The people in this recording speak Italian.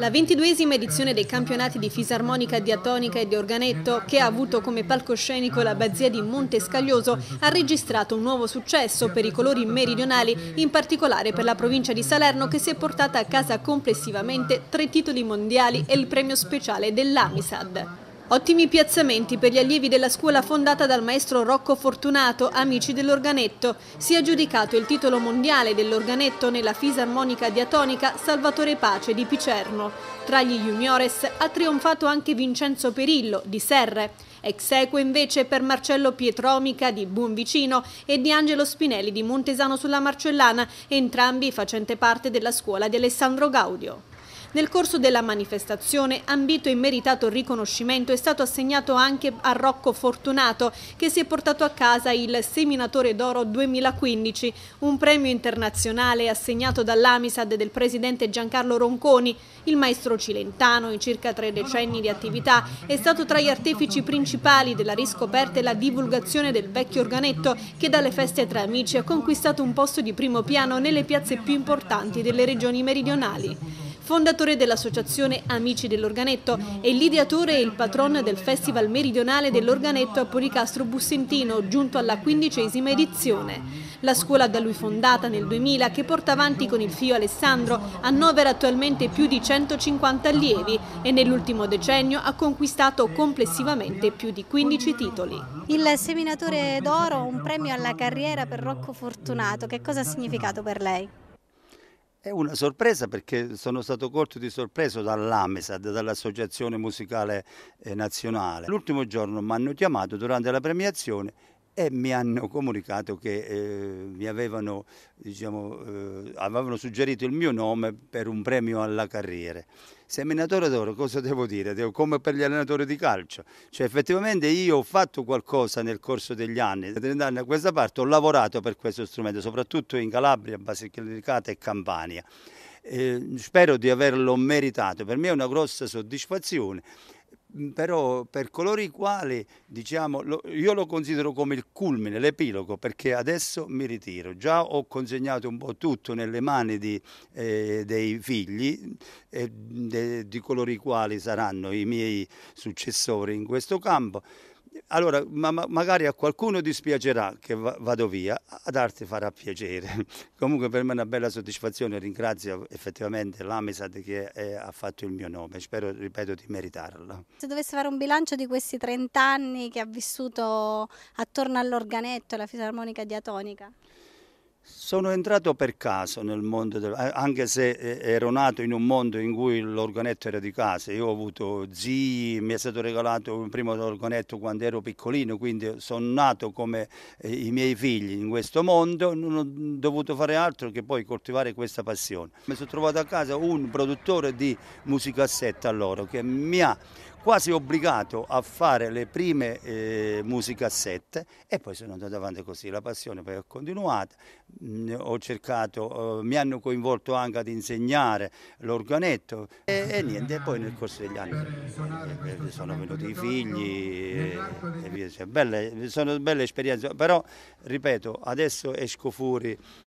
La ventiduesima edizione dei campionati di fisarmonica, diatonica e di organetto, che ha avuto come palcoscenico l'abbazia di Monte Scaglioso, ha registrato un nuovo successo per i colori meridionali, in particolare per la provincia di Salerno che si è portata a casa complessivamente tre titoli mondiali e il premio speciale dell'Amisad. Ottimi piazzamenti per gli allievi della scuola fondata dal maestro Rocco Fortunato, amici dell'organetto. Si è aggiudicato il titolo mondiale dell'organetto nella fisarmonica diatonica Salvatore Pace di Picerno. Tra gli juniores ha trionfato anche Vincenzo Perillo di Serre. Ex equo invece per Marcello Pietromica di Buonvicino e di Angelo Spinelli di Montesano sulla Marcellana, entrambi facente parte della scuola di Alessandro Gaudio. Nel corso della manifestazione, ambito e meritato riconoscimento è stato assegnato anche a Rocco Fortunato, che si è portato a casa il Seminatore d'Oro 2015, un premio internazionale assegnato dall'Amisad del presidente Giancarlo Ronconi. Il maestro cilentano, in circa tre decenni di attività, è stato tra gli artefici principali della riscoperta e la divulgazione del vecchio organetto, che dalle feste tra amici ha conquistato un posto di primo piano nelle piazze più importanti delle regioni meridionali fondatore dell'associazione Amici dell'Organetto e l'ideatore e il patron del Festival Meridionale dell'Organetto a Policastro Bussentino, giunto alla quindicesima edizione. La scuola da lui fondata nel 2000, che porta avanti con il figlio Alessandro, annovera attualmente più di 150 allievi e nell'ultimo decennio ha conquistato complessivamente più di 15 titoli. Il seminatore d'oro, un premio alla carriera per Rocco Fortunato, che cosa ha significato per lei? È una sorpresa perché sono stato colto di sorpreso dall'AMESAD, dall'Associazione Musicale eh, Nazionale. L'ultimo giorno mi hanno chiamato durante la premiazione e mi hanno comunicato che eh, mi avevano, diciamo, eh, avevano, suggerito il mio nome per un premio alla carriera. Seminatore d'oro, cosa devo dire? Devo, come per gli allenatori di calcio. Cioè, effettivamente io ho fatto qualcosa nel corso degli anni. Da 30 anni a questa parte ho lavorato per questo strumento, soprattutto in Calabria, Basilicata e Campania. Eh, spero di averlo meritato. Per me è una grossa soddisfazione però per coloro i quali diciamo lo, io lo considero come il culmine, l'epilogo perché adesso mi ritiro, già ho consegnato un po' tutto nelle mani di, eh, dei figli eh, de, di coloro i quali saranno i miei successori in questo campo allora ma, ma magari a qualcuno dispiacerà che va, vado via, ad arte farà piacere. Comunque per me è una bella soddisfazione, ringrazio effettivamente l'Amesad che è, ha fatto il mio nome, spero, ripeto, di meritarlo. Se dovesse fare un bilancio di questi 30 anni che ha vissuto attorno all'organetto e alla fisarmonica diatonica? Sono entrato per caso nel mondo, del, eh, anche se eh, ero nato in un mondo in cui l'organetto era di casa. Io ho avuto zii, mi è stato regalato il primo organetto quando ero piccolino, quindi sono nato come eh, i miei figli in questo mondo. Non ho dovuto fare altro che poi coltivare questa passione. Mi sono trovato a casa un produttore di musicassetta allora che mi ha quasi obbligato a fare le prime eh, musicassette e poi sono andato avanti così, la passione poi è continuata, mh, mm, ho cercato, eh, mi hanno coinvolto anche ad insegnare l'organetto e, e niente, poi nel corso degli anni eh, sono venuti i figli e, e via, cioè, belle, sono belle esperienze, però ripeto, adesso esco fuori